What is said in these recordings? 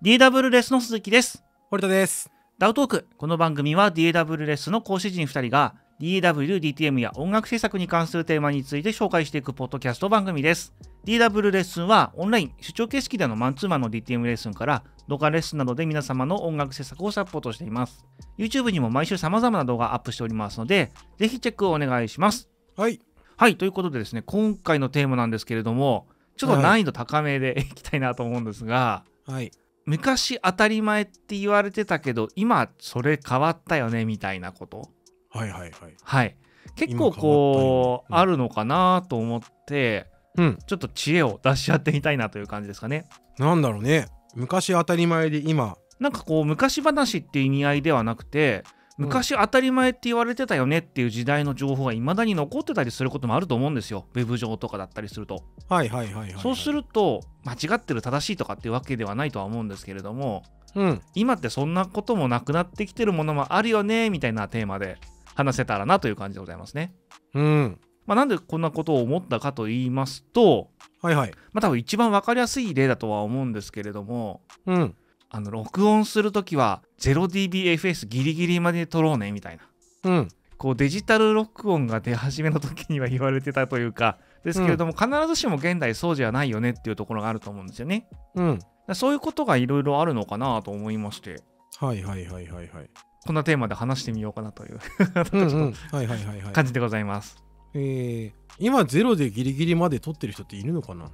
DW レスの鈴木です。堀田です。ダウトーク。この番組は DW レスの講師陣2人が DW、DTM や音楽制作に関するテーマについて紹介していくポッドキャスト番組です。DW レッスンはオンライン、出張形式でのマンツーマンの DTM レッスンから、動画レッスンなどで皆様の音楽制作をサポートしています。YouTube にも毎週様々な動画アップしておりますので、ぜひチェックをお願いします。はい。はい、ということでですね、今回のテーマなんですけれども、ちょっと難易度高めで、い、いきたいなと思うんですが、はい。昔当たり前って言われてたけど今それ変わったよねみたいなことはいはいはいはい結構こう、うん、あるのかなと思って、うん、ちょっと知恵を出し合ってみたいなという感じですかねなんだろうね昔当たり前で今なんかこう昔話っていう意味合いではなくて、昔当たり前って言われてたよねっていう時代の情報がいまだに残ってたりすることもあると思うんですよウェブ上とかだったりすると。はいはいはい、はい、そうすると間違ってる正しいとかっていうわけではないとは思うんですけれども、うん、今ってそんなこともなくなってきてるものもあるよねみたいなテーマで話せたらなという感じでございますね。うんまあ、なんでこんなことを思ったかと言いますと、はいはいまあ、多分一番分かりやすい例だとは思うんですけれども、うん、あの録音する時は 0dBFS ギリギリまで撮ろうねみたいな、うん、こうデジタル録音が出始めの時には言われてたというかですけれども、うん、必ずしも現代そうじゃないよねっていうところがあると思うんですよね。うん、そういうことがいろいろあるのかなと思いまして。はいはいはいはいはい。こんなテーマで話してみようかなという感じでございます。えー、今ゼロでギリギリまで撮ってる人っているのかな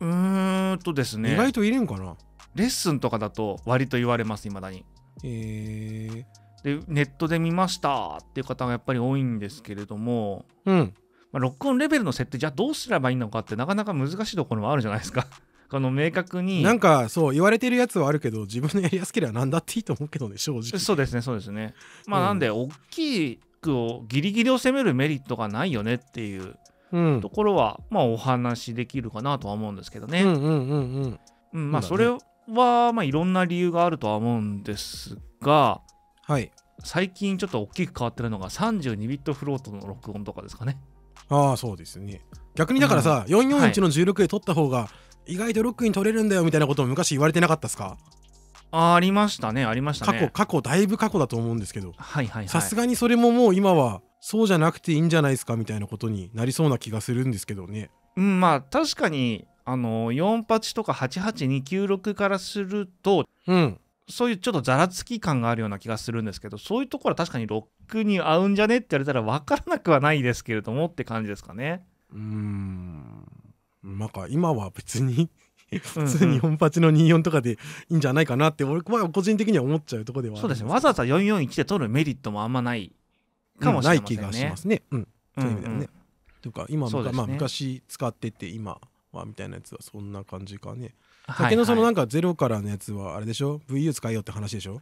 うーんとですね。意外といるんかなレッスンとかだと割と言われますいまだに。えー、でネットで見ましたっていう方がやっぱり多いんですけれども、うんまあ、録音レベルの設定じゃあどうすればいいのかってなかなか難しいところもあるじゃないですか。この明確になんかそう言われてるやつはあるけど自分のやりやすければ何だっていいと思うけどね正直そうですねそうですねまあ、なんで大きい句をギリギリを攻めるメリットがないよねっていうところは、まあお話できるかなとは思うんですけどねうんうんうんうん、うん、まあそれを、ね、は、まあ、いろんな理由があるとは思うんですが、はい、最近ちょっと大きく変わってるのが32ビットフロートの録音とかですかね。ああそうですね逆にだからさ、うん、441の16で取った方が意外とロックに取れるんだよみたいなことも昔言われてなかったですかあありましたねありましたね過去過去だいぶ過去だと思うんですけどさすがにそれももう今はそうじゃなくていいんじゃないですかみたいなことになりそうな気がするんですけどねうんまあ確かにあの48とか88296からすると、うん、そういうちょっとざらつき感があるような気がするんですけどそういうところは確かにロックに合うんじゃねって言われたら分からなくはないですけれどもって感じですかね。うんなんか今は別に普通に48の24とかでいいんじゃないかなって俺は個人的には思っちゃうとこではそうですねわざわざ441で取るメリットもあんまないかもしれない、ねうん、ない気がしますね。うん、いう意味ではね。うんうん、というか今、ね、まあ、昔使ってて今あ、みたいなやつはそんな感じかね。先のそのなんかゼロからのやつはあれでしょ ?VU 使えよって話でしょ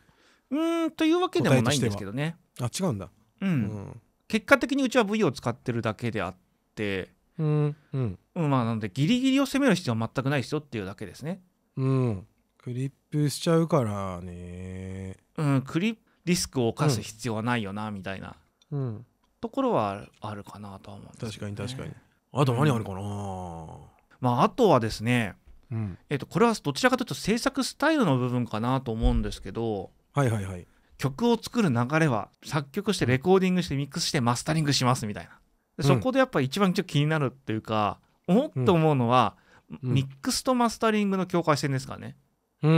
うんというわけでもないんですけどね。あ違うんだ、うん、うん。結果的にうちは VU を使ってるだけであって、うんうんうん、まあなのでギリギリを攻める必要は全くないですよっていうだけですね。うん。クリップしちゃうからね。うん、クリリスクを犯す必要はないよな、みたいな、うん、ところはあるかなとは思うんです、ね、確かに確かに。あと何あるかな、うんまあ、あとはですね、うん、えー、とこれはどちらかというと制作スタイルの部分かなと思うんですけど、はいはいはい、曲を作る流れは作曲してレコーディングしてミックスしてマスタリングしますみたいなでそこでやっぱ一番ちょっと気になるっていうか、うん、おっと思うのは、うん、ミックスとマスタリングの境界線ですかね。うん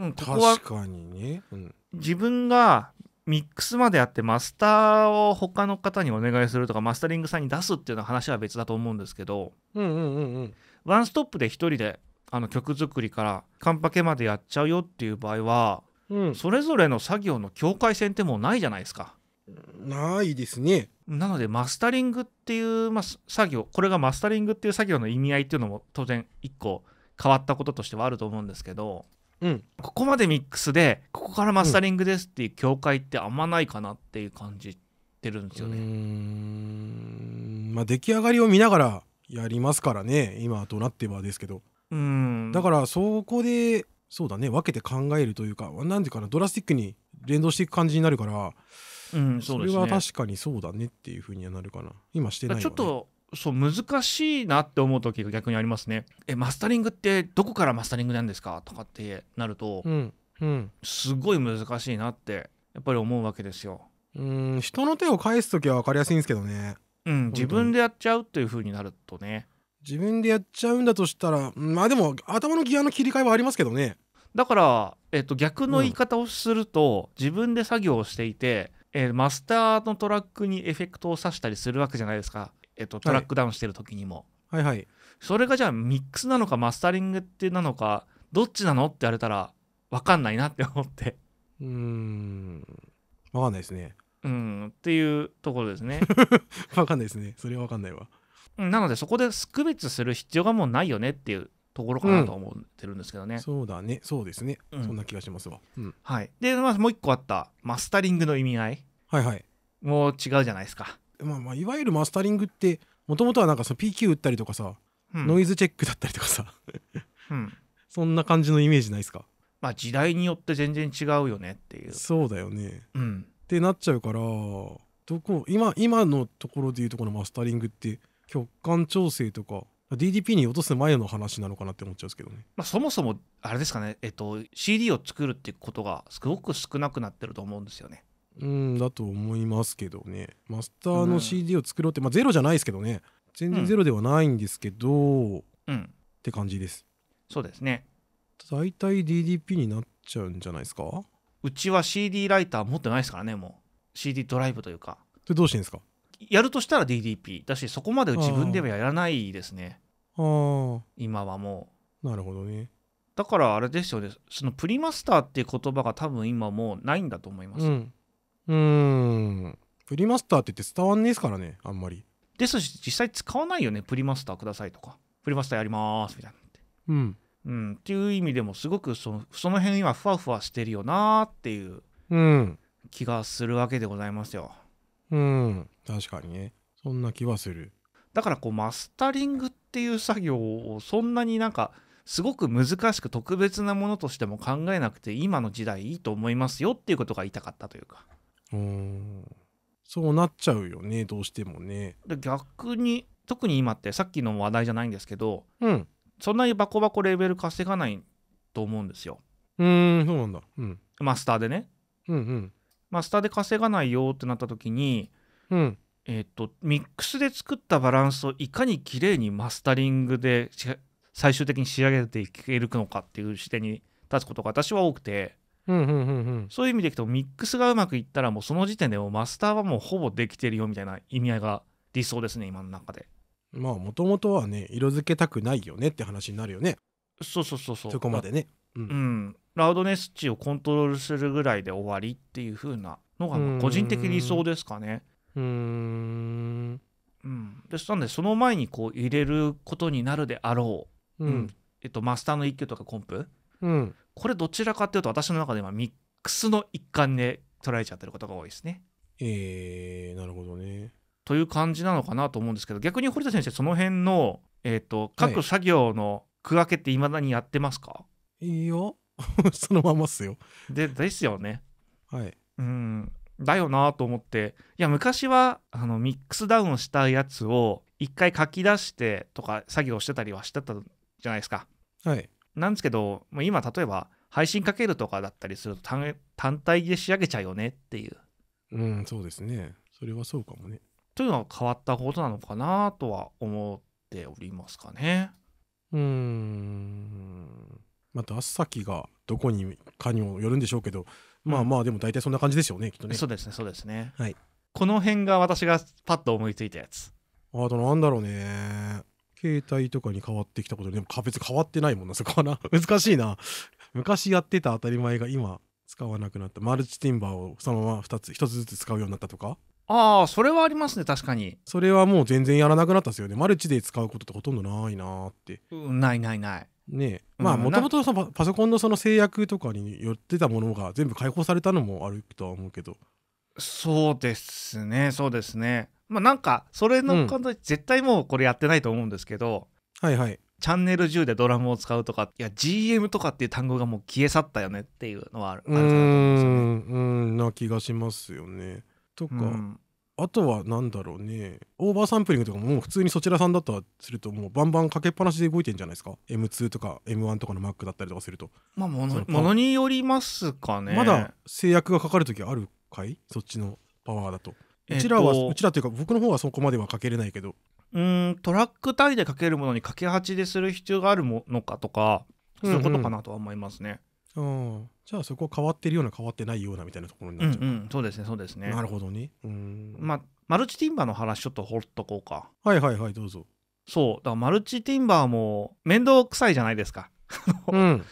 うん、ここは確かにね、うん、自分がミックスまでやってマスターを他の方にお願いするとかマスタリングさんに出すっていうのは話は別だと思うんですけど、ワンストップで1人であの曲作りからカンパケまでやっちゃうよっていう場合は、うん、それぞれの作業の境界線ってもうないじゃないですか。ないですね。なのでマスタリングっていう、まあ、作業これがマスタリングっていう作業の意味合いっていうのも当然一個変わったこととしてはあると思うんですけど、うん、ここまでミックスでここからマスタリングですっていう境界ってあんまないかなっていう感じてるんですよね。まあ、出来上がりを見ながらやりますからね今となってはですけど。うんだからそこでそうだね分けて考えるというか何ていうかなドラスティックに連動していく感じになるから、うん、そ、ね、れは確かにそうだねっていうふうにはなるかな今してない、ね、ちょっとそう難しいなって思う時が逆にありますね。えマスタリングってどこからマスタリングなんですかとかってなると、うんうん、すごい難しいなってやっぱり思うわけですよ。うん人の手を返す時は分かりやすいんですけどね。うん、自分でやっちゃうっていう風になるとね。自分でやっちゃうんだとしたらまあでも頭のギアの切り替えはありますけどね。だから、えっと、逆の言い方をすると、うん、自分で作業をしていて、えー、マスターのトラックにエフェクトを挿したりするわけじゃないですか。えっと、トラックダウンしてる時にも、はいはいはい、それがじゃあミックスなのかマスタリングってなのかどっちなのって言われたら分かんないなって思ってうん分かんないですねうんっていうところですね分 かんないですねそれは分かんないわなのでそこで区別する必要がもうないよねっていうところかなと思ってるんですけどね、うん、そうだねそうですね、うん、そんな気がしますわ、うん、はいで、まあ、もう一個あったマスタリングの意味合いはいはいもう違うじゃないですかまあまあ、いわゆるマスタリングってもともとはなんかその PQ 打ったりとかさ、うん、ノイズチェックだったりとかさ、うん、そんな感じのイメージないですかまあ時代によって全然違うよねっていうそうだよね、うん、ってなっちゃうからどこ今今のところでいうとこのマスタリングって曲感調整とか DDP に落とす前の話なのかなって思っちゃうんですけどね、まあ、そもそもあれですかね、えっと、CD を作るってことがすごく少なくなってると思うんですよねうんだと思いますけどねマスターの CD を作ろうって、まあゼロじゃないですけどね全然ゼロではないんですけど、うん、って感じですそうですね大体 DDP になっちゃうんじゃないですかうちは CD ライター持ってないですからねもう CD ドライブというかそれどうしてんですかやるとしたら DDP だしそこまで自分ではやらないですねあ今はもうなるほどねだからあれですよねそのプリマスターっていう言葉が多分今もうないんだと思います、うんうんプリマスターって言って伝わんねえですからねあんまりですし実際使わないよねプリマスターくださいとかプリマスターやりますみたいなうん、うん、っていう意味でもすごくそのその辺今ふわふわしてるよなーっていう気がするわけでございますようん、うん、確かにねそんな気はするだからこうマスタリングっていう作業をそんなになんかすごく難しく特別なものとしても考えなくて今の時代いいと思いますよっていうことが言いたかったというかそうなっちゃうよねどうしてもねで逆に特に今ってさっきの話題じゃないんですけど、うん、そんなにバコバコレベル稼がないと思うんですようんそうなんだ、うん、マスターでね、うんうん、マスターで稼がないよってなった時に、うん、えっと、とミックスで作ったバランスをいかに綺麗にマスタリングで最終的に仕上げていけるのかっていう視点に立つことが私は多くて、うんうんうんうん、そういう意味でいくとミックスがうまくいったらもうその時点でもマスターはもうほぼできてるよみたいな意味合いが理想ですね今の中でまあもともとはね色付けたくないよねって話になるよねそうそうそうそうそこまでね、うん、うん、ラウドネス値をコントロールするぐらいで終わりっていう風なのが個人的理想ですかねうんうんですんでその前にこう入れることになるであろう、うん、うん、えっと、マスターの一挙とかコンプ、うん、これどちらかというと私の中ではミックスの一環で捉えちゃってることが多いですね。えー、なるほどね。という感じなのかなと思うんですけど逆に堀田先生その辺の、えーと、各作業の区分けっていまだにやってますか、い、いよ そのままっすよ。でですよね。はい、うんだよなと思っていや昔はあのミックスダウンしたやつを一回書き出してとか作業してたりはしてたじゃないですか。はい、なんですけど、今例えば配信かけるとかだったりすると単体で仕上げちゃうよねっていう。うん、そうですね。それはそうかもね。というのは変わったことなのかなとは思っておりますかね。うーん。また、先がどこにかにもよるんでしょうけど、うん、まあまあ、でも大体そんな感じでしょうね、きっとね。そうですね、そうですね。はい。この辺が私がパッと思いついたやつ。あとなんだろうね。携帯とかに変わってきたことでも別に変わってないもんなそこはな 難しいな昔やってた当たり前が今使わなくなったマルチティンバーをそのまま2つ1つずつ使うようになったとかああそれはありますね確かにそれはもう全然やらなくなったですよねマルチで使うことってほとんどないなってないないないねまあもともとパソコンのその制約とかによってたものが全部解放されたのもあるとは思うけどそうですねそうですねまあ、なんかそれの感じ、絶対もうこれやってないと思うんですけど、はいはい、チャンネル10でドラムを使うとかいや GM とかっていう単語がもう消え去ったよねっていうのはあるうんうんな気がしますよね。とか、うん、あとは何だろうねオーバーサンプリングとかももう普通にそちらさんだったらするともうバンバンかけっぱなしで動いてんじゃないですか M2 とか M1 とかの Mac だったりとかするとまあものものによりますかねまだ制約がかかる時あるかいそっちのパワーだとうちらは、えっと、うちらっていうか僕の方はそこまではかけれないけどうんトラック単位でかけるものにかけ8でする必要があるものかとかそういうことかなとは思いますね。うん、うん、じゃあそこ変わってるような変わってないようなみたいなところになっちゃう、うん、うん、そうですねそうですねなるほどねうんまあマルチティンバーの話ちょっと放っとこうかはいはいはいどうぞそうだからマルチティンバーも面倒くさいじゃないですか うん、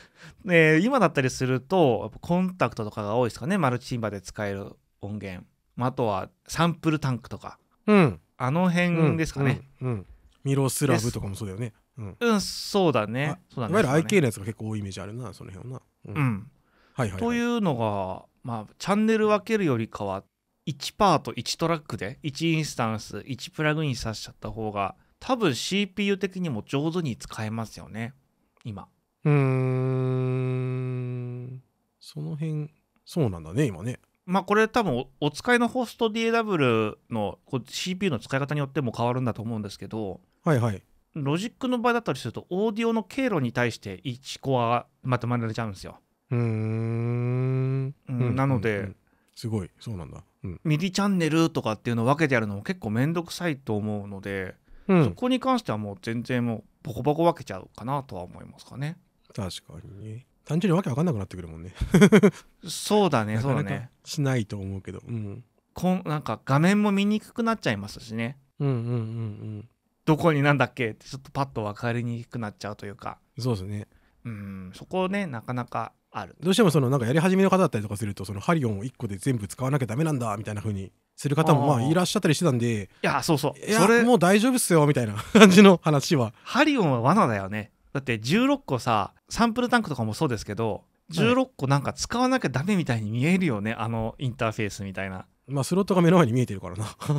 ね、今だったりするとコンタクトとかが多いですかねマルチティンバーで使える音源まあ、あとはサンプルタンクとか、うん、あの辺ですかね、うん、うん、ミロスラブとかもそうだよねうん、うん、そうだねそうだねいわゆる IK のやつが結構多いイメージあるなその辺はなうん、はいはい、はい、というのがまあチャンネル分けるよりかは1パート1トラックで1インスタンス1プラグインさせちゃった方が多分 CPU 的にも上手に使えますよね今うんその辺そうなんだね今ねまあこれ多分お使いのホスト DAW の CPU の使い方によっても変わるんだと思うんですけど、はいはい、ロジックの場合だったりするとオーディオの経路に対して1コアまとまられちゃうんですよ。うんなので、うんうん、すごいそうなんだ、うん、ミリチャンネルとかっていうのを分けてやるのも結構面倒くさいと思うので、うん、そこに関してはもう全然もうボコボコ分けちゃうかなとは思いますかね。確かにね。単純にわけわかんなくなってくるもんねそうだねそうだねしないと思うけど、うん、こんなんか画面も見にくくなっちゃいますしねうんうんうんうんどこになんだっけってちょっとパッと分かりにくくなっちゃうというかそうですねうんそこねなかなかあるどうしてもそのなんかやり始めの方だったりとかするとそのハリオンを1個で全部使わなきゃダメなんだみたいな風にする方もまあいらっしゃったりしてたんでいやそうそういやそれもう大丈夫っすよみたいな感じの話はハリオンは罠だよねだって16個さサンプルタンクとかもそうですけど16個なんか使わなきゃダメみたいに見えるよね、はい、あのインターフェースみたいな。まあ、スロットが目の前に見えてるからな だから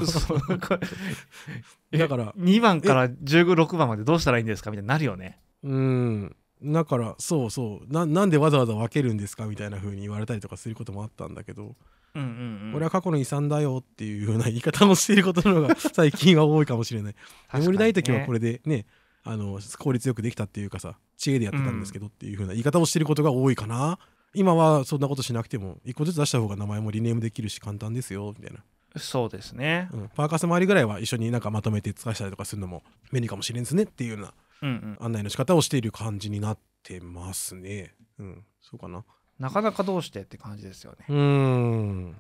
2番から156番までどうしたらいいんですかみたいになるよね。うんだからそうそうななんでわざわざ分けるんですかみたいな風に言われたりとかすることもあったんだけど、うんうんうん、俺は過去の遺産だよっていうような言い方をしていることの方が最近は多いかもしれない。眠りたい時はこれでねあの効率よくできたっていうかさ知恵でやってたんですけどっていう風な言い方をしてることが多いかな今はそんなことしなくても1個ずつ出した方が名前もリネームできるし簡単ですよみたいなそうですね、うん、パーカス周りぐらいは一緒になんかまとめて使わせたりとかするのも便利かもしれんですねっていうような案内の仕方をしている感じになってますねうんそうかななかなかどうしてって感じですよねうん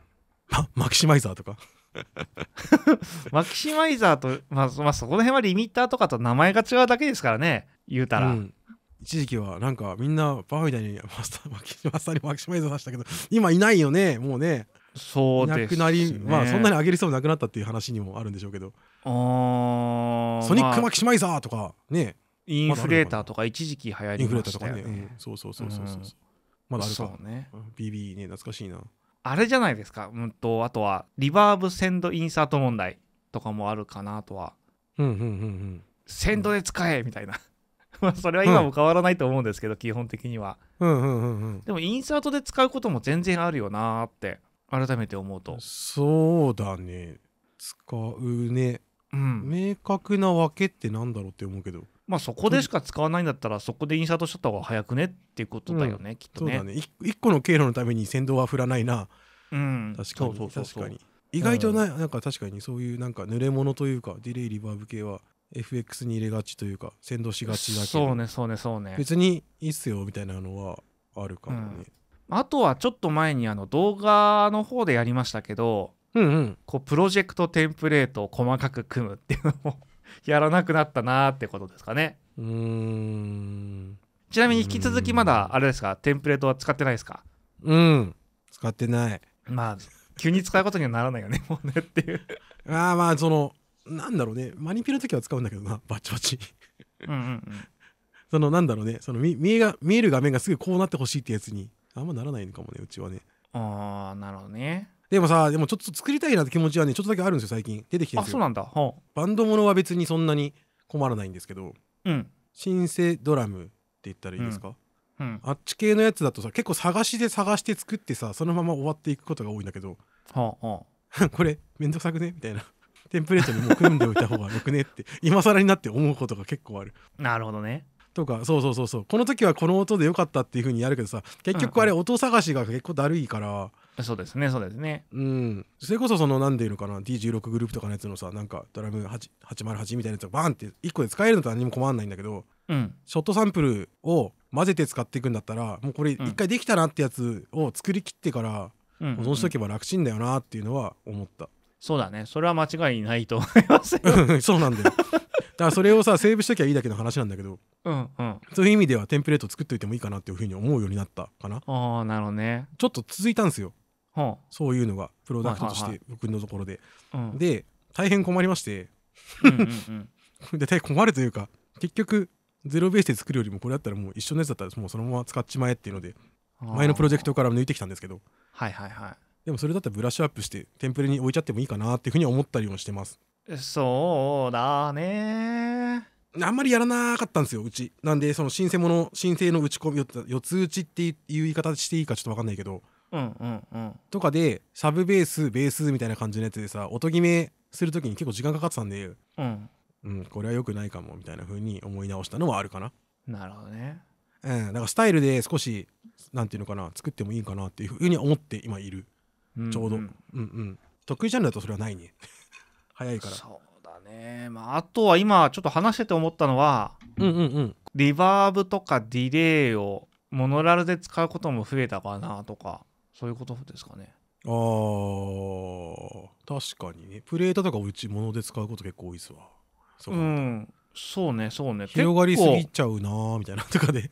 マキシマイザーとか マキシマイザーと、まあ、まあ、そこら辺はリミッターとかと名前が違うだけですからね、言うたら。うん一時期はなんかみんなバーみたいにマスターマキシマスタにマキシマイザーさせたけど今いないよねもうねそうですねなくなりまあそんなに上げる人もなくなったっていう話にもあるんでしょうけどあソニックマキシマイザーとかねインフレーターとか一時期流行りましたよねインフレーターとかね、うん、そうそうそうそうそう、うん、まだあるかそうね BB ね懐かしいなあれじゃないですか、うんと、あとはリバーブセンドインサート問題とかもあるかなとは、うんうんうんうん、センドで使えみたいな まあそれは今も変わらないと思うんですけど、うん、基本的には、うんうんうん、でもインサートで使うことも全然あるよなって改めて思うとそうだね使うね、うん、明確なわけってなんだろうって思うけどまあ、そこでしか使わないんだったらそこでインサートしちゃった方が早くねっていうことだよね、うん、きっとねそうだね一個の経路のために先導は振らないな、うん、確かにそうそう確かに意外とな,、なんか確かにそういうなんか濡れ物というかディレイリバーブ系は FX に入れがちというか先導しがちだけどそうねそうねそうね別にいいっすよみたいなのはあるかもね、うん、あとはちょっと前にあの動画の方でやりましたけどうんうん、こうプロジェクトテンプレートを細かく組むっていうのもやらなくなったなってことですかねうんちなみに引き続きまだあれですかテンプレートは使ってないですかうん使ってないまあ急に使うことにはならないよね もうねっていうああまあそのなんだろうねマニピュの時は使うんだけどな バチバチうんうん、うん、そのなんだろうねその見見えが見える画面がすぐこうなってほしいってやつにあんまならないのかもねうちはねああなるほどねでもさでもちょっと作りたいなって気持ちはねちょっとだけあるんですよ最近出てきてるんあそうなんだバンドものは別にそんなに困らないんですけどうんシンセドラムって言ったらいいですか、うんあっち系のやつだとさ結構探しで探して作ってさそのまま終わっていくことが多いんだけどうほ これめんどくさくねみたいな テンプレートにもう組んでおいた方がよくねって今更になって思うことが結構あるなるほどねとかそうそうそうそうこの時はこの音でよかったっていう風にやるけどさ結局あれ音探しが結構だるいからそうですねそうですねうんそれこそその何でいうのかな D16 グループとかのやつのさなんかドラム808みたいなやつがバンって1個で使えるのと何も困らないんだけど、うん、ショットサンプルを混ぜて使っていくんだったらもうこれ1回できたなってやつを作りきってから保存しとけば楽ちんだよなっていうのは思った、うんうん、そうだねそれは間違いないと思いますよそうなんだよだからそれをさセーブしときゃいいだけの話なんだけど、うんうん、そういう意味ではテンプレート作っといてもいいかなっていうふうに思うようになったかなああなるほどねちょっと続いたんですよそういうのがプロダクトとして僕のところで、で大変困りまして 大変困るというか結局ゼロベースで作るよりもこれだったらもう一緒のやつだったらもうそのまま使っちまえっていうので前のプロジェクトから抜いてきたんですけどはいはいはいでもそれだったらブラッシュアップしてテンプレに置いちゃってもいいかなっていうふうに思ったりもしてますそうだねあんまりやらなかったんですようちなんでその申請もの申請の打ち込み四つ打ちっていう言い方していいかちょっと分かんないけどうんうんとかでサブベースベースみたいな感じのやつでさ音決めする時に結構時間かかってたんで、うん、うん、これは良くないかもみたいな風に思い直したのはあるかな。なるほどね。うん、だからスタイルで少し何て言うのかな作ってもいいかなっていう風に思って今いる、うんちょうど、うんうん、得意ジャンルだとそれはないね 早いからそうだね、まあ、あとは今ちょっと話してて思ったのは、うんうんうん、リバーブとかディレイをモノラルで使うことも増えたかなとかそういうことですかねあ確かにねプレートとかうち物で使うこと結構多いですわそう,、うん、そうねそうね広がりすぎちゃうなみたいなとかで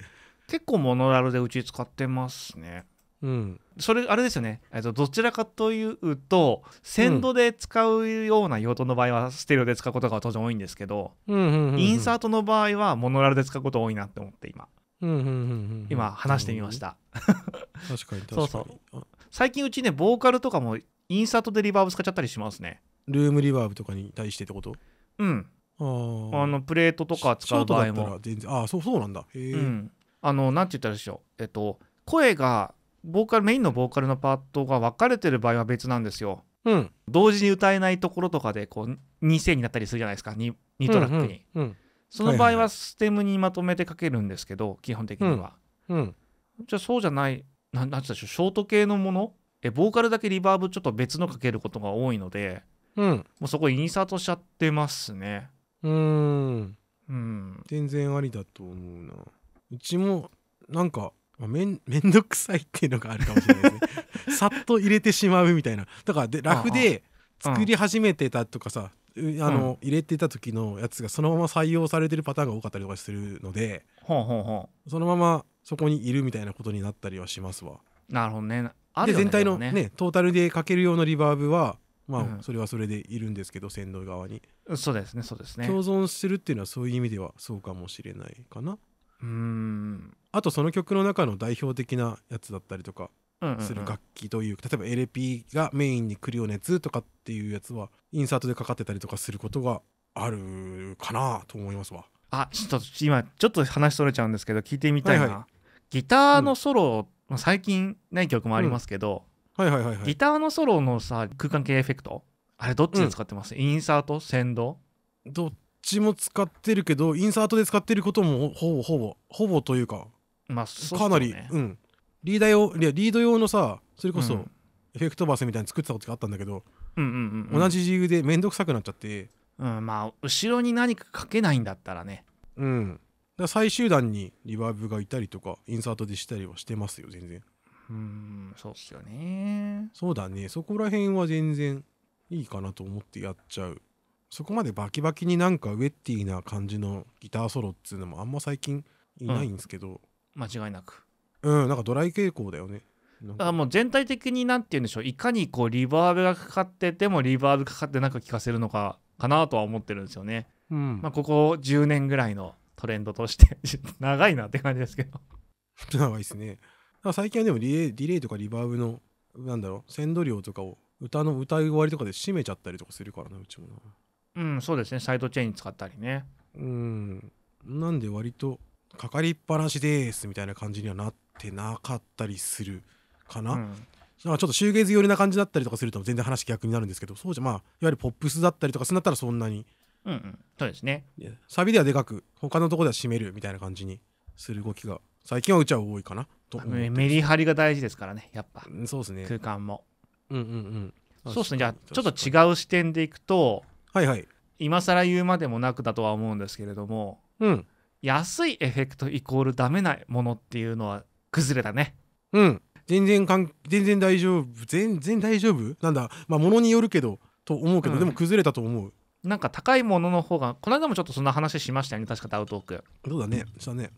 結構モノラルでうち使ってますねうん、それあれですよねとどちらかというと鮮度で使うような用途の場合はステレオで使うことが当然多いんですけどインサートの場合はモノラルで使うこと多いなって思って今今話してみました確かにそうそう最近うちねボーカルとかもインサートでリバーブ使っちゃったりしますねルームリバーブとかに対してってことうんあのプレートとか使う場合もああそうそうなんだへえ、うん、あのなんて言ったらでしょうえっと声がボーカルメインのボーカルのパートが分かれてる場合は別なんですよ、うん、同時に歌えないところとかでこう2声になったりするじゃないですか 2, 2トラックに、うんうんうん、その場合はステムにまとめて書けるんですけど、はいはい、基本的には、うん、うん、じゃあそうじゃない何て言うんでしょうショート系のものえボーカルだけリバーブちょっと別のかけることが多いので、うん、もうそこインサートしちゃってますねうんうん全然ありだと思うなうちもなんかめん めんどくさいっていうのがあるかもしれないですね さっと入れてしまうみたいなだからでラフで作り始めてたとかさあの、入れてた時のやつがそのまま採用されてるパターンが多かったりとかするのでそのままそこにいるみたいなことになったりはしますわ。なるほどねある、ね、全体のね、ね、トータルでかける用のリバーブはまあ、それはそれでいるんですけど、先導側にそうですねそうですね共存するっていうのはそういう意味ではそうかもしれないかなうんあとその曲の中の代表的なやつだったりとかする楽器という,、例えば LP がメインに来るようなやつとかっていうやつはインサートでかかってたりとかすることがあるかなと思いますわ。あちょっと今ちょっと話それちゃうんですけど聞いてみたいな、はいはい、ギターのソロ、うん、最近ない曲もありますけど、うん、はいはいはい、はい、ギターのソロのさ空間系エフェクトあれどっちで使ってます、うん、インサート先導どっちも使ってるけどインサートで使ってることもほぼほぼほぼというか、まあ、ね、かなり、うん、リーダー用いやリード用のさそれこそエフェクトバスみたいに作ってた時があったんだけど、うんうんうんうん同じ理由で面倒くさくなっちゃってうん、まあ後ろに何か書けないんだったらねうんだ最終段にリバーブがいたりとかインサートでしたりはしてますよ全然うんそうっすよねそうだねそこら辺は全然いいかなと思ってやっちゃうそこまでバキバキになんかウェッティな感じのギターソロっつうのもあんま最近いないんですけど、間違いなくうんなんかドライ傾向だよねだからもう全体的になて言うんでしょういかにこうリバーブがかかっててもリバーブかかってなく聞かせるのかかなとは思ってるんですよね、うん、まあ、ここ10年ぐらいのトレンドとして 長いなって感じですけど 長いですね最近はでもリレディレイとかリバーブのなんだろう鮮度量とかを歌の歌い終わりとかで締めちゃったりとかするからなうちもなうんそうですねサイドチェーン使ったりねうんなんで割とかかりっぱなしですみたいな感じにはなってなかったりするかな。うん、かちょっと集計図寄りな感じだったりとかすると全然話逆になるんですけどそうじゃまあいわゆるポップスだったりとかするんだったらそんなに、うんうん、そうですねサビではでかく他のとこでは締めるみたいな感じにする動きが最近はうちは多いかなとメリハリが大事ですからねやっぱ、そうですね空間もうんうんうんそうですねじゃあちょっと違う視点でいくとはいはい今更言うまでもなくだとは思うんですけれども、うん、安いエフェクトイコールダメなものっていうのは崩れたねうん全然かん全然大丈夫全然大丈夫なんだまあものによるけどと思うけど、うん、でも崩れたと思うなんか高いものの方がこの間もちょっとそんな話しましたよね確かダウトークそうだねしたね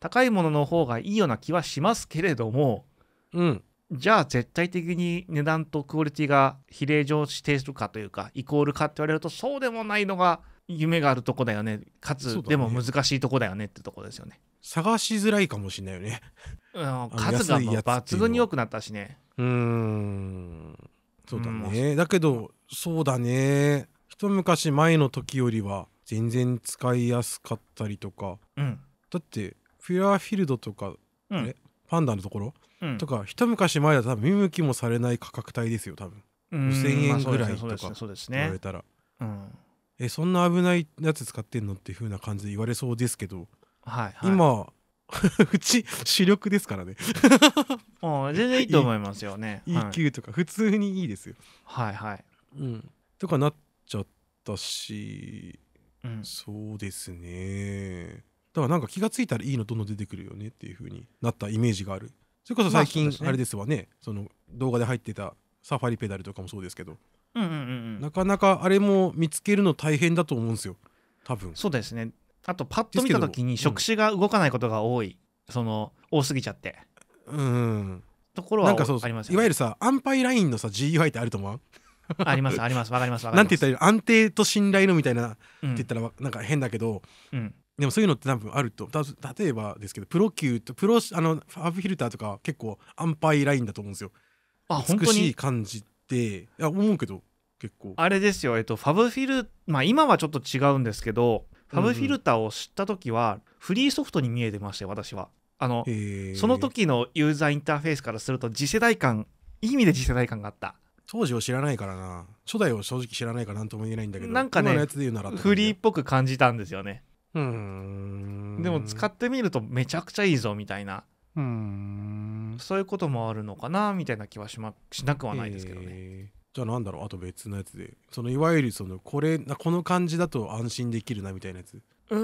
高いものの方がいいような気はしますけれどもうんじゃあ絶対的に値段とクオリティが比例上指定するかというかイコールかって言われるとそうでもないのが夢があるとこだよねかつ、ね、でも難しいとこだよねってとこですよね探しづらいかもしれないよね 数が抜群に多くなったしねうんそうだね、うん、だけどそうだね一昔前の時よりは全然使いやすかったりとか、うん、だってフィラーフィールドとか、うん、パンダのところ、うん、とか一昔前だと多分見向きもされない価格帯ですよ多分、うん、5000円ぐらいとか言われたら、うんえそんな危ないやつ使ってんのっていう風な感じで言われそうですけど、はい、はい、今 うち主力ですからね 全然いいと思いますよね EQ とか普通にいいですよはいはい、うん、とかなっちゃったし、うん、そうですねだからなんか気が付いたらいいのどんどん出てくるよねっていう風になったイメージがあるそれこそ最近あれですわねその動画で入ってたサファリペダルとかもそうですけどうんうんうん、なかなかあれも見つけるの大変だと思うんですよ多分そうですねあとパッと見た時に触手が動かないことが多い、うん、その多すぎちゃってうんところはなんかそう、ね、いわゆるさパイラインのさ GUI ってあると思うありますありますわかりますなんて言ったら安定と信頼のみたいな、って言ったらなんか変だけど、うん、でもそういうのって多分あると例えばですけどプロ級とプロあのファーブフィルターとか結構パイラインだと思うんですよ美しい感じっていや思うけど結構あれですよ、えっと、ファブフィルまあ今はちょっと違うんですけどファブフィルターを知った時はフリーソフトに見えてまして、私はあのその時のユーザーインターフェースからすると次世代感いい意味で次世代感があった当時を知らないからな初代を正直知らないから何とも言えないんだけどなんかねフリーっぽく感じたんですよねうんでも使ってみるとめちゃくちゃいいぞみたいなうんそういうこともあるのかなみたいな気はし,、ま、しなくはないですけどね。えーじゃあ何だろうあと別のやつでそのいわゆるそのこれこの感じだと安心できるなみたいなやつ見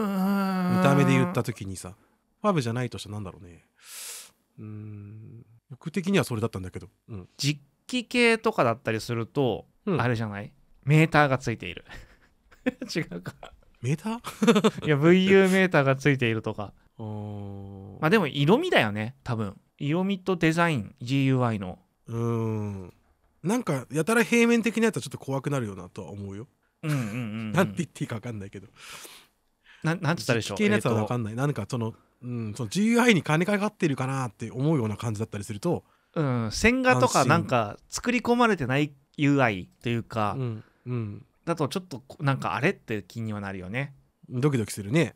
た目で言った時にさファブじゃないとしたらなんだろうねうん僕的にはそれだったんだけど、うん、実機系とかだったりすると、うん、あれじゃないメーターがついている 違うかメーターいや VU メーターがついているとかまあでも色味だよね多分色味とデザイン GUI のうんなんかやたら平面的なやつはちょっと怖くなるよなとは思うようんうんうん、うん、なんて言っていいか分かんないけどななんつったでしょう系のやつは分かんない、えー、なんかその,、うん、その GUI に金かかってるかなって思うような感じだったりするとうん線画とかなんか作り込まれてない UI というか、うんうん、だとちょっとなんかあれって気にはなるよねドキドキするね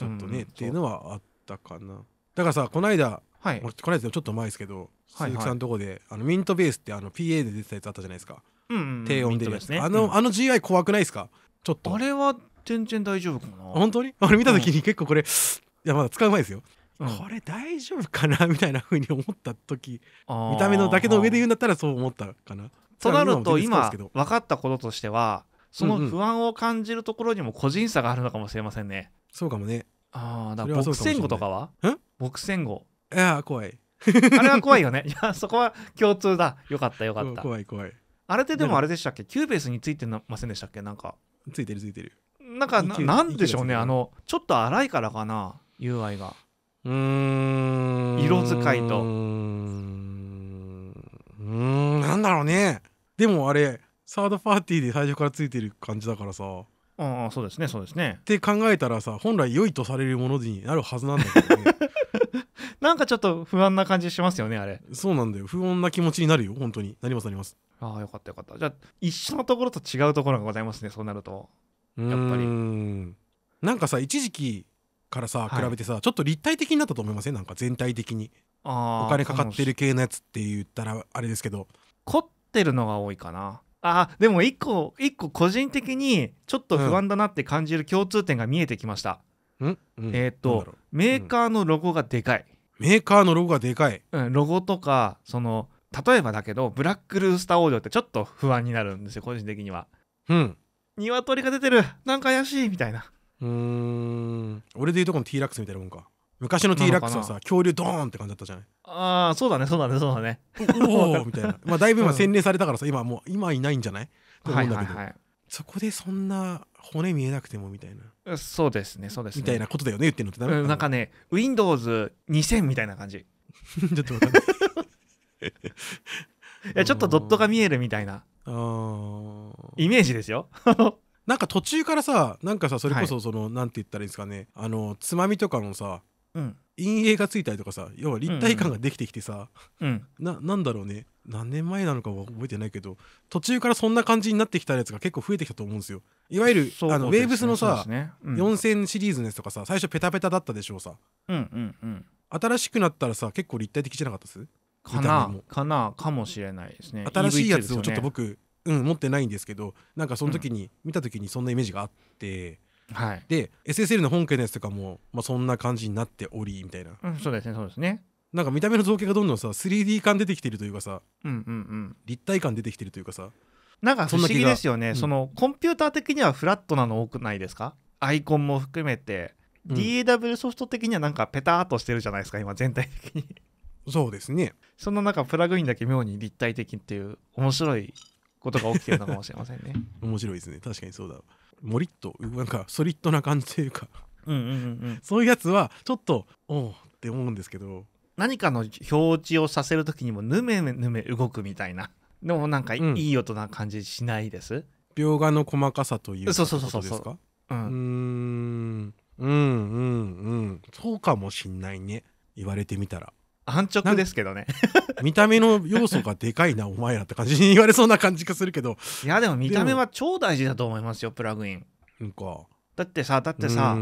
ちょっとね、っていうのはあったかなだからさこの間、はい、この間ちょっと前ですけど、はいはい、鈴木さんのとこであのミントベースってあの PA で出てたやつあったじゃないですか、うんうん、低音でやつ、ね、あの、うん、あの GI 怖くないですかちょっとあれは全然大丈夫かな本当に あれ見た時に結構これ、うん、いやまだ使う前ですよ、うん、これ大丈夫かな みたいなふうに思った時見た目のだけの上で言うんだったらそう思ったかなとなると今分かったこととしてはその不安を感じるところにも個人差があるのかもしれませんね、そうかもねああだからボクセとかはボクセン語いや怖いあれは怖いよね いやそこは共通だよかったよかった怖い怖いあれってでもあれでしたっけキューベースについてませんでしたっけなんかついてるついてるなんかなんでしょうねあのちょっと荒いからかな UI がうん色使いとうんなんだろうねでもあれサードパーティーで最初からついてる感じだからさああそうですねそうですね。って考えたらさ本来良いとされるものになるはずなんだけどね なんかちょっと不安な感じしますよねあれそうなんだよ不穏な気持ちになるよ本当になりますなりますああよかったよかったじゃあ一緒のところと違うところがございますねそうなるとやっぱりなんかさ一時期からさ、比べてさちょっと立体的になったと思いませんなんか全体的にお金かかってる系のやつって言ったらあれですけど凝ってるのが多いかなあでも一個一個個人的にちょっと不安だなって感じる共通点が見えてきました、うんん、えっ、ー、とメーカーのロゴがでかい、メーカーのロゴがでかい、うん、ロゴとかその例えばだけどブラックルースターオーディオってちょっと不安になるんですよ個人的にはうん鶏が出てるなんか怪しいみたいなうーん俺でいうとこの T ラックスみたいなもんか昔の T ラックスはさ恐竜ドーンって感じだったじゃないああそうだねそうだねそうだね おお みたいな、まあ、だいぶ今洗練されたからさ今もう今いないんじゃないと思うんだけど、はいはい、そこでそんな骨見えなくてもみたいなそうですねそうですねみたいなことだよね言ってるのってダメ、うん、なんかね Windows2000 みたいな感じ ちょっとわかんないいやちょっとドットが見えるみたいなイメージですよなんか途中からさなんかさそれこそその、はい、なんて言ったらいいんですかねあのつまみとかのさうん陰影がついたりとかさ要は立体感ができてきてさ、うん、ななんだろうね何年前なのかは覚えてないけど途中からそんな感じになってきたやつが結構増えてきたと思うんですよいわゆる、ね、あのウェーブスのさ、ねうん、4000シリーズのやつとかさ最初ペタペタだったでしょうさ、うんうんうん、新しくなったらさ結構立体的じゃなかったですかなかなかもしれないですね新しいやつをちょっと僕、ね、うん、持ってないんですけどなんかその時に、うん、見た時にそんなイメージがあってはい、で SSL の本家のやつとかも、まあ、そんな感じになっておりみたいな、うん、そうですねそうですねなんか見た目の造形がどんどんさ 3D 感出てきてるというかさ、うんうんうん、立体感出てきてるというかさなんか不思議ですよね、うん、そのコンピューター的にはフラットなの多くないですかアイコンも含めて、うん、DAW ソフト的にはなんかペターっとしてるじゃないですか今全体的にそうですねその中プラグインだけ妙に立体的っていう面白いことが起きてるのかもしれませんね 面白いですね確かにそうだモリッとなんかソリッドな感じというかうんうんうん、そういうやつはちょっとおおって思うんですけど何かの表示をさせる時にもぬめぬめ動くみたいなでもなんかいい音な感じしないです、うん、描画の細かさというそうそうそうそううんうんうんうんそうかもしんないね言われてみたら安直ですけどね 見た目の要素がでかいなお前らって感じに言われそうな感じがするけどいやでも見た目は超大事だと思いますよプラグインなんかだってさだってさ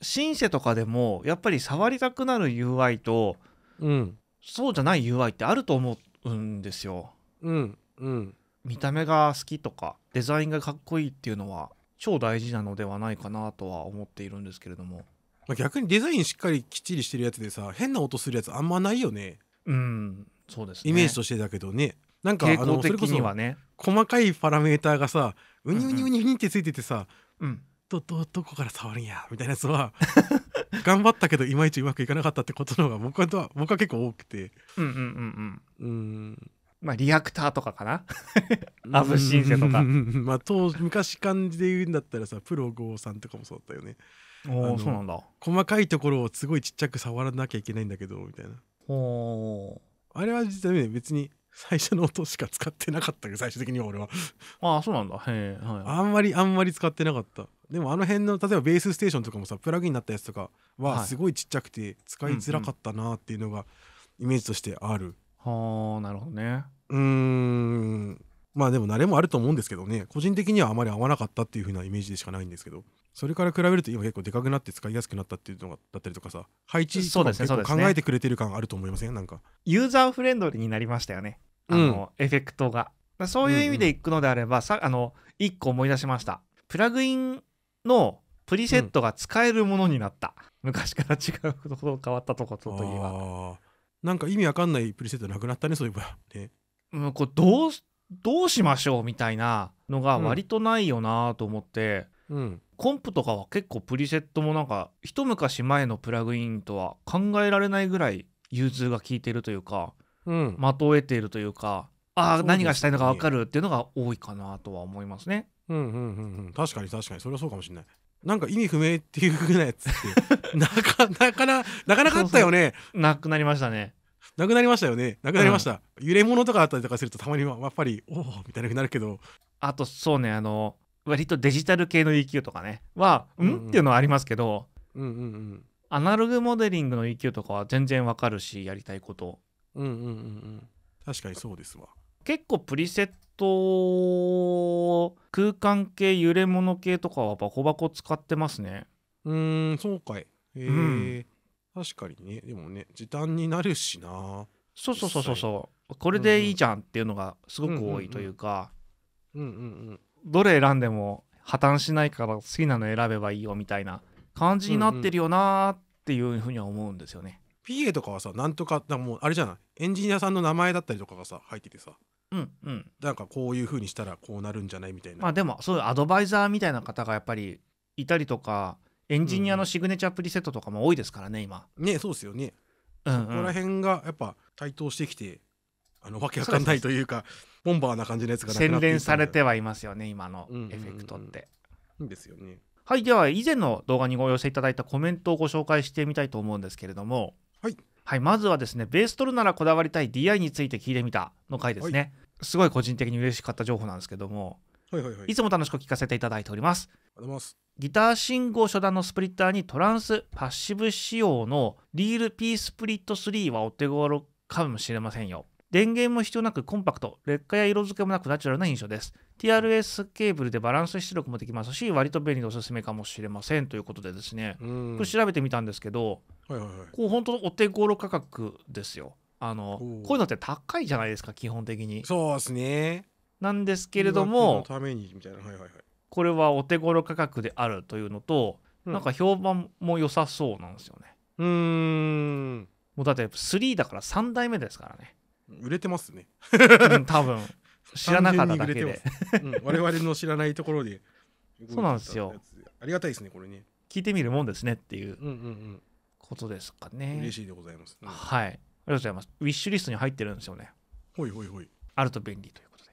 シンセとかでもやっぱり触りたくなる UI と、うん、そうじゃない UI ってあると思うんですよ、うんうん、見た目が好きとかデザインがかっこいいっていうのは超大事なのではないかなとは思っているんですけれどもまあ、逆にデザインしっかりきっちりしてるやつでさ変な音するやつあんまないよねうんそうです、ね、イメージとしてだけどねなんか、ね、あのそれこそ細かいパラメーターがさウニウニウニウニってついててさ、うん、うん、どどどこから触るんやみたいなやつは 頑張ったけどいまいちうまくいかなかったってことの方が僕は僕は結構多くてうんうんうんうんうんまあリアクターとかかなアブシンセとか まあ当昔感じで言うんだったらさプロ5さんとかもそうだったよねおそうなんだ細かいところをすごいちっちゃく触らなきゃいけないんだけどみたいなほあれは実はね別に最初の音しか使ってなかったけど最終的には俺はああそうなんだへえ、はい、あんまりあんまり使ってなかったでもあの辺の例えばベースステーションとかもさプラグインになったやつとかはすごいちっちゃくて使いづらかったなっていうのがイメージとしてある、はいうんうん、はあなるほどねうんまあでも慣れもあると思うんですけどね個人的にはあまり合わなかったっていう風なイメージでしかないんですけどそれから比べると今結構でかくなって使いやすくなったっていうのがだったりとかさ配置とか結構考えてくれてる感あると思いません、なんかユーザーフレンドリーになりましたよねあの、うん、エフェクトがそういう意味でいくのであれば、うんうん、さあの1個思い出しましたプラグインのプリセットが使えるものになった、うん、昔から違うこと変わったとことといえばなんか意味わかんないプリセットなくなったねそういえばね、うん、これどうどうしましょうみたいなのが割とないよなと思って、うん、うんコンプとかは結構プリセットもなんか一昔前のプラグインとは考えられないぐらい融通が効いてるというか、うん、的を得ているというかああ、何がしたいのか分かるっていうのが多いかなとは思いますね。うんうんうんうん、確かに確かにそれはそうかもしれない。なんか意味不明っていうぐらいやつって なかなかななかなかあったよねなくなりましたね。なくなりましたよね。なくなりました。うん、揺れ物とかあったりとかするとたまにやっぱりおおみたいなふうになるけど。あとそうねあの割とデジタル系の EQ とかねは、うん、うん、っていうのはありますけど、うんうんうん、アナログモデリングの EQ とかは全然わかるしやりたいこと、うんうんうんうん、確かにそうですわ結構プリセット空間系揺れ物系とかはバコバコ使ってますねうんそうかいへえ、うん、確かにねでもね時短になるしなそうそうそうそうそうこれでいいじゃんっていうのがすごく多いというかうんうんうん、うんうんうんどれ選んでも破綻しないから好きなの選べばいいよみたいな感じになってるよなっていうふうには思うんですよね。うんうん、PA とかはさなんとかだもうあれじゃないエンジニアさんの名前だったりとかがさ入っててさうんうん、なんかこういうふうにしたらこうなるんじゃないみたいなまあでもそういうアドバイザーみたいな方がやっぱりいたりとかエンジニアのシグネチャープリセットとかも多いですからね今ねそうですよね、うんうん、そこら辺がやっぱ台頭してきてあのわけわかんないというかボンバーな感じのやつが洗練されてはいますよね今のエフェクトって。ですよねはいでは以前の動画にご寄せいただいたコメントをご紹介してみたいと思うんですけれども、はい、はい、まずはですねベース取るならこだわりたい DI について聞いてみたの回ですね、はい、すごい個人的に嬉しかった情報なんですけども、はいはいはい、いつも楽しく聞かせていただいておりますギター信号初段のスプリッターにトランスパッシブ仕様のリール P スプリット3はお手頃かもしれませんよ電源も必要なくコンパクト、劣化や色付けもなくナチュラルな印象です。TRS ケーブルでバランス出力もできますし、割と便利でおすすめかもしれませんということでですね、これ調べてみたんですけど、はいはいはい、こう本当のお手頃価格ですよ。あのこういうのって高いじゃないですか、基本的に。そうですね。なんですけれども、これはお手頃価格であるというのと、うん、なんか評判も良さそうなんですよね。うん。もうだって3だから3代目ですからね。売れてますね、うん、多分知らなかっただけで、うん、我々の知らないところでそうなんですよありがたいですねこれね聞いてみるもんですねっていうことですかね、う嬉しいでございます、うん、はいありがとうございますウィッシュリストに入ってるんですよねほいほいほいあると便利ということ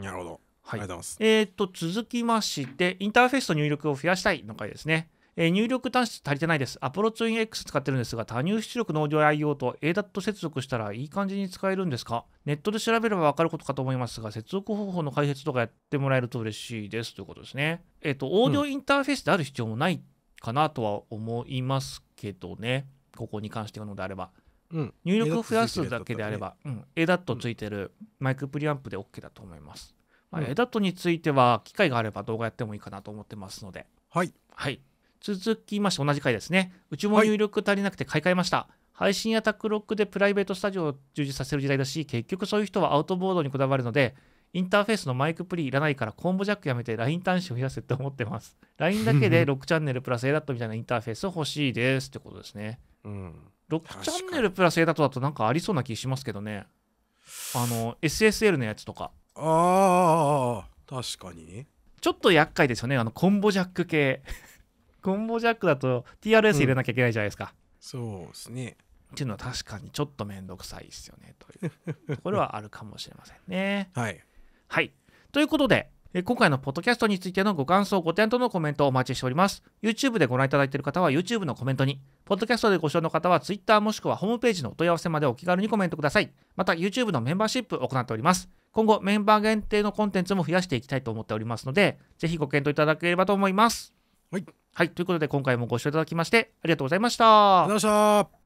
でなるほどはい、ありがとうございます。えっ、と、続きまして、インターフェースと入力を増やしたいの回ですね。えー、入力端子足りてないです。アプロツイン X 使ってるんですが、多入出力のオーディオ IO と ADAT 接続したらいい感じに使えるんですかネットで調べればわかることかと思いますが、接続方法の解説とかやってもらえると嬉しいですということですね。えっ、ー、と、オーディオインターフェースである必要もないかなとは思いますけどね、うん、ここに関してのであれば。うん、入力を増やすだけであれば、うん、ADAT ついてるマイクプリアンプで OK だと思います。ま ADAT については、機会があれば動画やってもいいかなと思ってますので。はい。はい続きまして同じ回ですね。うちも入力足りなくて買い替えました。はい配信やタックロックでプライベートスタジオを充実させる時代だし、結局そういう人はアウトボードにこだわるので、インターフェースのマイクプリいらないからコンボジャックやめて LINE 端子を増やせって思ってます。LINE だけで6チャンネルプラス A だとみたいなインターフェース欲しいですってことですね。うん、6チャンネルプラス A だとだとなんかありそうな気しますけどね。あの、SSL のやつとか。ああ、確かに。ちょっと厄介ですよね、あのコンボジャック系。コンボジャックだと TRS 入れなきゃいけないじゃないですか。そうですね。っていうのは確かにちょっと面倒くさいですよねという ところはあるかもしれませんね。はい、はい、ということで今回のポッドキャストについてのご感想、ご点とのコメントをお待ちしております。YouTube でご覧いただいている方は YouTube のコメントに、ポッドキャストでご視聴の方は Twitter もしくはホームページのお問い合わせまでお気軽にコメントください。また YouTube のメンバーシップを行っております。今後メンバー限定のコンテンツも増やしていきたいと思っておりますので、ぜひご検討いただければと思います。はいはいということで今回もご視聴いただきましてありがとうございましたありがとうございました